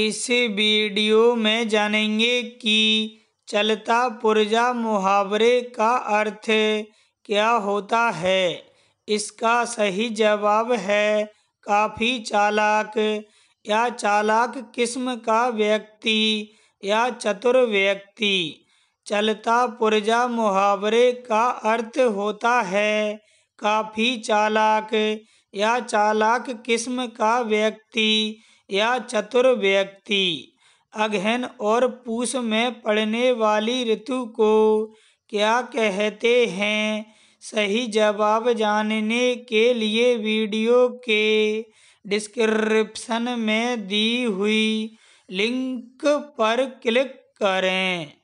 इस वीडियो में जानेंगे कि चलता पुर्जा मुहावरे का अर्थ क्या होता है इसका सही जवाब है काफ़ी चालाक या चालाक किस्म का व्यक्ति या चतुर व्यक्ति चलता पुर्जा मुहावरे का अर्थ होता है काफ़ी चालाक या चालाक किस्म का व्यक्ति या चतुर व्यक्ति अगहन और पूष में पड़ने वाली ऋतु को क्या कहते हैं सही जवाब जानने के लिए वीडियो के डिस्क्रिप्शन में दी हुई लिंक पर क्लिक करें